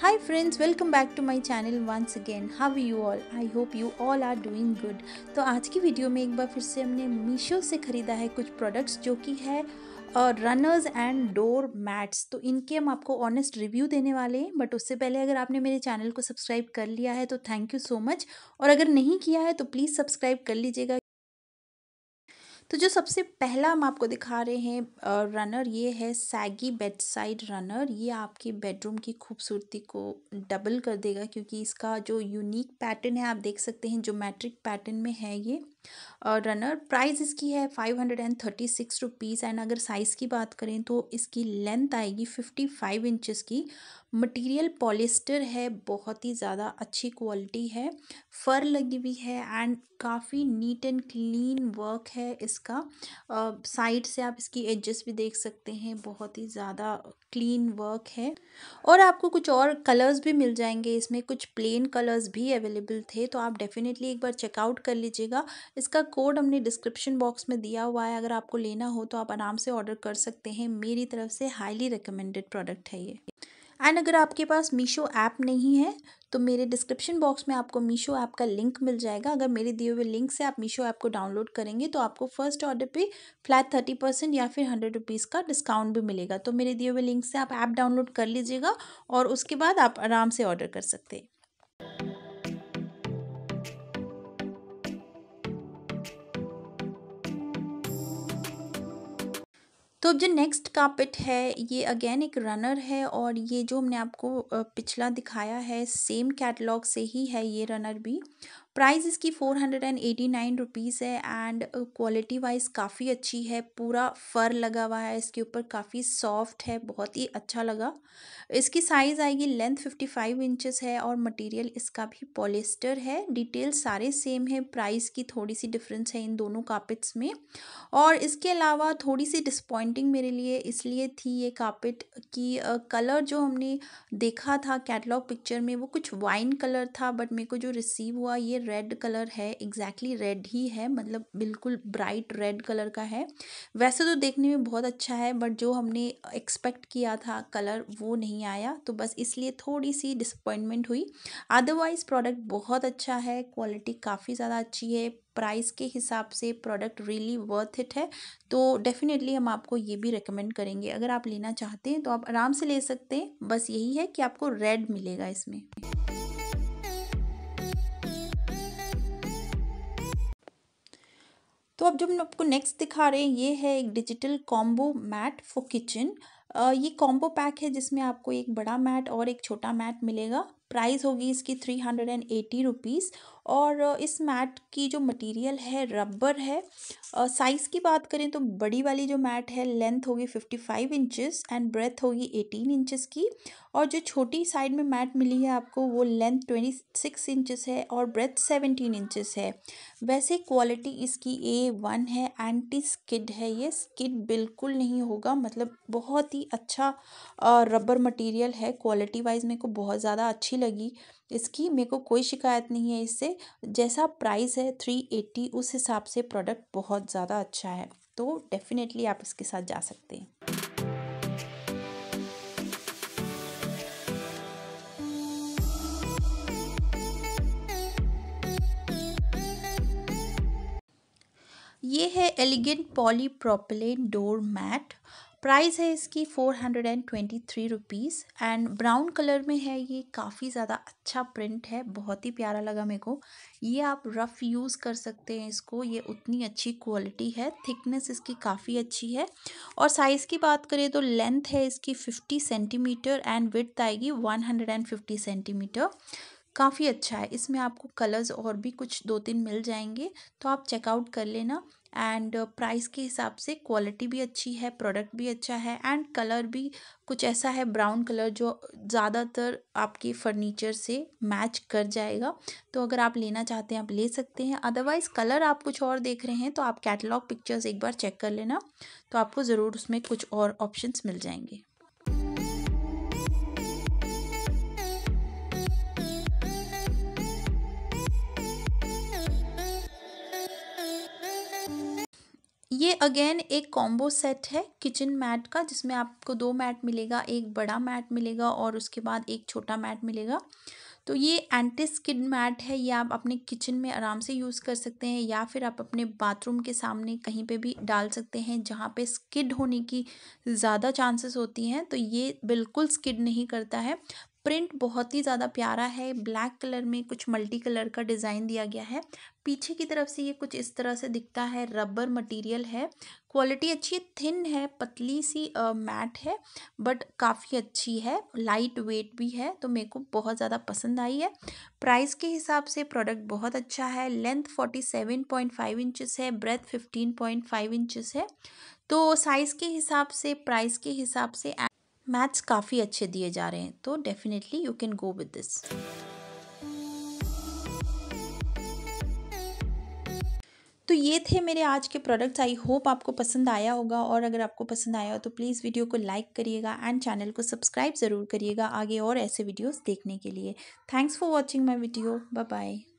Hi friends, welcome back to my channel once again. How are you all? I hope you all are doing good. तो आज की video में एक बार फिर से हमने मीशो से ख़रीदा है कुछ प्रोडक्ट्स जो कि है और रनर्स एंड डोर मैट्स तो इनके हम आपको ऑनेस्ट रिव्यू देने वाले हैं बट उससे पहले अगर आपने मेरे चैनल को सब्सक्राइब कर लिया है तो थैंक यू सो मच और अगर नहीं किया है तो प्लीज़ सब्सक्राइब कर लीजिएगा तो जो सबसे पहला हम आपको दिखा रहे हैं रनर ये है सैगी बेड साइड रनर ये आपके बेडरूम की खूबसूरती को डबल कर देगा क्योंकि इसका जो यूनिक पैटर्न है आप देख सकते हैं जो मैट्रिक पैटर्न में है ये रनर प्राइस इसकी है five hundred and thirty six rupees and अगर साइज़ की बात करें तो इसकी लेंथ आएगी फिफ्टी फाइव इंचज़ की मटेरियल पॉलिस्टर है बहुत ही ज़्यादा अच्छी क्वालिटी है फर लगी हुई है एंड काफ़ी नीट एंड क्लीन वर्क है इसका साइड uh, से आप इसकी एजेस भी देख सकते हैं बहुत ही ज़्यादा क्लीन वर्क है और आपको कुछ और कलर्स भी मिल जाएंगे इसमें कुछ प्लेन कलर्स भी अवेलेबल थे तो आप डेफिनेटली एक बार चेकआउट कर लीजिएगा इसका कोड हमने डिस्क्रिप्शन बॉक्स में दिया हुआ है अगर आपको लेना हो तो आप आराम से ऑर्डर कर सकते हैं मेरी तरफ से हाईली रिकमेंडेड प्रोडक्ट है ये एंड अगर आपके पास मीशो ऐप नहीं है तो मेरे डिस्क्रिप्शन बॉक्स में आपको मीशो ऐप का लिंक मिल जाएगा अगर मेरे दिए हुए लिंक से आप मीशो ऐप को डाउनलोड करेंगे तो आपको फर्स्ट ऑर्डर पे फ्लैट थर्टी परसेंट या फिर हंड्रेड रुपीज़ का डिस्काउंट भी मिलेगा तो मेरे दिए हुए लिंक से आप ऐप डाउनलोड कर लीजिएगा और उसके बाद आप आराम से ऑर्डर कर सकते हैं तो अब जो नेक्स्ट कार्पेट है ये अगेन एक रनर है और ये जो हमने आपको पिछला दिखाया है सेम कैटलॉग से ही है ये रनर भी प्राइस इसकी four hundred and eighty nine rupees है एंड क्वालिटी वाइज काफ़ी अच्छी है पूरा फर लगा हुआ है इसके ऊपर काफ़ी सॉफ्ट है बहुत ही अच्छा लगा इसकी साइज़ आएगी लेंथ फिफ्टी फाइव इंचज़ है और मटेरियल इसका भी पॉलिस्टर है डिटेल सारे सेम है प्राइस की थोड़ी सी डिफरेंस है इन दोनों कापिट्स में और इसके अलावा थोड़ी सी डिसपॉइंटिंग मेरे लिए इसलिए थी ये कापिट की कलर जो हमने देखा था कैटलॉग पिक्चर में वो कुछ वाइन कलर था बट मेरे को जो रिसीव हुआ ये रेड कलर है एग्जैक्टली exactly रेड ही है मतलब बिल्कुल ब्राइट रेड कलर का है वैसे तो देखने में बहुत अच्छा है बट जो हमने एक्सपेक्ट किया था कलर वो नहीं आया तो बस इसलिए थोड़ी सी डिसअपॉइंटमेंट हुई अदरवाइज़ प्रोडक्ट बहुत अच्छा है क्वालिटी काफ़ी ज़्यादा अच्छी है प्राइस के हिसाब से प्रोडक्ट रियली वर्थ इट है तो डेफिनेटली हम आपको ये भी रेकमेंड करेंगे अगर आप लेना चाहते हैं तो आप आराम से ले सकते हैं बस यही है कि आपको रेड मिलेगा इसमें तो अब जो हम आपको नेक्स्ट दिखा रहे हैं ये है एक digital combo mat for kitchen ये कॉम्बो पैक है जिसमें आपको एक बड़ा मैट और एक छोटा मैट मिलेगा प्राइस होगी इसकी three hundred and eighty rupees और इस मैट की जो मटेरियल है रबर है साइज़ की बात करें तो बड़ी वाली जो मैट है लेंथ होगी fifty five inches and breadth होगी एटीन इंचज की और जो छोटी साइड में मैट मिली है आपको वो लेंथ ट्वेंटी सिक्स इंचज है और ब्रेथ सेवेंटीन इंचज है वैसे क्वालिटी इसकी ए वन है एंटी स्किड है ये स्किड बिल्कुल नहीं होगा मतलब बहुत ही अच्छा रबर मटीरियल है क्वालिटी वाइज मेरे को बहुत ज़्यादा अच्छी लगी इसकी मेरे को कोई शिकायत नहीं है इससे जैसा प्राइस है थ्री एट्टी उस हिसाब से प्रोडक्ट बहुत ज़्यादा अच्छा है तो डेफिनेटली आप इसके साथ जा सकते हैं ये है elegant polypropylene door mat price है इसकी four hundred and twenty three rupees and brown colour में है ये काफ़ी ज़्यादा अच्छा प्रिंट है बहुत ही प्यारा लगा मेरे को ये आप रफ़ यूज़ कर सकते हैं इसको ये उतनी अच्छी क्वालिटी है थिकनेस इसकी काफ़ी अच्छी है और साइज़ की बात करें तो लेंथ है इसकी फिफ्टी सेंटीमीटर एंड विथ आएगी one hundred and fifty centimetre काफ़ी अच्छा है इसमें आपको कलर्स और भी कुछ दो तीन मिल जाएंगे तो आप चेकआउट कर लेना एंड प्राइस uh, के हिसाब से क्वालिटी भी अच्छी है प्रोडक्ट भी अच्छा है एंड कलर भी कुछ ऐसा है ब्राउन कलर जो ज़्यादातर आपके फर्नीचर से मैच कर जाएगा तो अगर आप लेना चाहते हैं आप ले सकते हैं अदरवाइज़ कलर आप कुछ और देख रहे हैं तो आप कैटलॉग पिक्चर्स एक बार चेक कर लेना तो आपको ज़रूर उसमें कुछ और ऑप्शन मिल जाएंगे ये अगेन एक कॉम्बो सेट है किचन मैट का जिसमें आपको दो मैट मिलेगा एक बड़ा मैट मिलेगा और उसके बाद एक छोटा मैट मिलेगा तो ये एंटी स्किड मैट है ये आप अपने किचन में आराम से यूज़ कर सकते हैं या फिर आप अपने बाथरूम के सामने कहीं पे भी डाल सकते हैं जहाँ पे स्किड होने की ज़्यादा चांसेस होती हैं तो ये बिल्कुल स्किड नहीं करता है प्रिंट बहुत ही ज़्यादा प्यारा है ब्लैक कलर में कुछ मल्टी कलर का डिज़ाइन दिया गया है पीछे की तरफ से ये कुछ इस तरह से दिखता है रबर मटेरियल है क्वालिटी अच्छी है थिन है पतली सी मैट है बट काफ़ी अच्छी है लाइट वेट भी है तो मेरे को बहुत ज़्यादा पसंद आई है प्राइस के हिसाब से प्रोडक्ट बहुत अच्छा है length forty seven point five inches है breadth fifteen point five inches है तो साइज़ के हिसाब से प्राइस के हिसाब से मैथ्स काफ़ी अच्छे दिए जा रहे हैं तो definitely you can go with this तो ये थे मेरे आज के प्रोडक्ट्स आई होप आपको पसंद आया होगा और अगर आपको पसंद आया हो तो प्लीज़ वीडियो को लाइक करिएगा एंड चैनल को सब्सक्राइब ज़रूर करिएगा आगे और ऐसे वीडियोस देखने के लिए thanks for watching my video bye bye